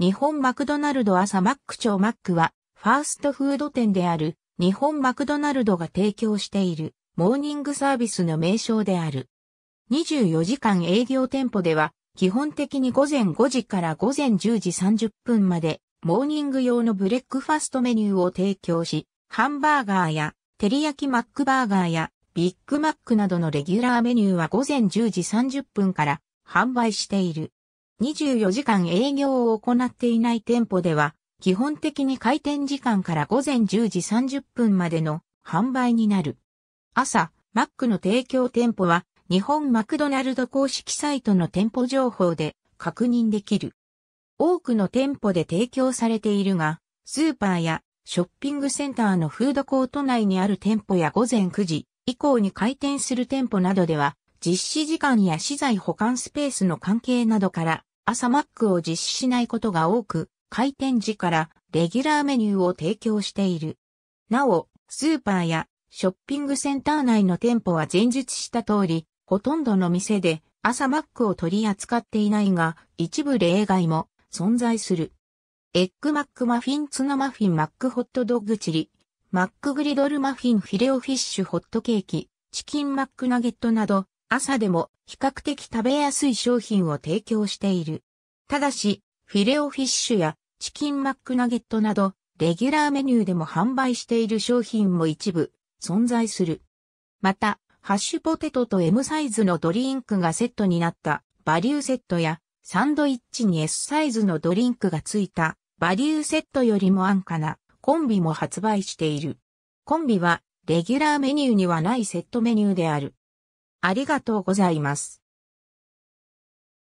日本マクドナルド朝マック町マックは、ファーストフード店である、日本マクドナルドが提供している、モーニングサービスの名称である。24時間営業店舗では、基本的に午前5時から午前10時30分まで、モーニング用のブレックファストメニューを提供し、ハンバーガーや、照り焼きマックバーガーや、ビッグマックなどのレギュラーメニューは午前10時30分から販売している。24時間営業を行っていない店舗では、基本的に開店時間から午前10時30分までの販売になる。朝、マックの提供店舗は、日本マクドナルド公式サイトの店舗情報で確認できる。多くの店舗で提供されているが、スーパーやショッピングセンターのフードコート内にある店舗や午前9時以降に開店する店舗などでは、実施時間や資材保管スペースの関係などから朝マックを実施しないことが多く、開店時からレギュラーメニューを提供している。なお、スーパーやショッピングセンター内の店舗は前述した通り、ほとんどの店で朝マックを取り扱っていないが、一部例外も存在する。エッグマックマフィンツナマフィンマックホットドッグチリ、マックグリドルマフィンフィレオフィッシュホットケーキ、チキンマックナゲットなど、朝でも比較的食べやすい商品を提供している。ただし、フィレオフィッシュやチキンマックナゲットなど、レギュラーメニューでも販売している商品も一部存在する。また、ハッシュポテトと M サイズのドリンクがセットになったバリューセットやサンドイッチに S サイズのドリンクがついたバリューセットよりも安価なコンビも発売している。コンビはレギュラーメニューにはないセットメニューである。ありがとうございます。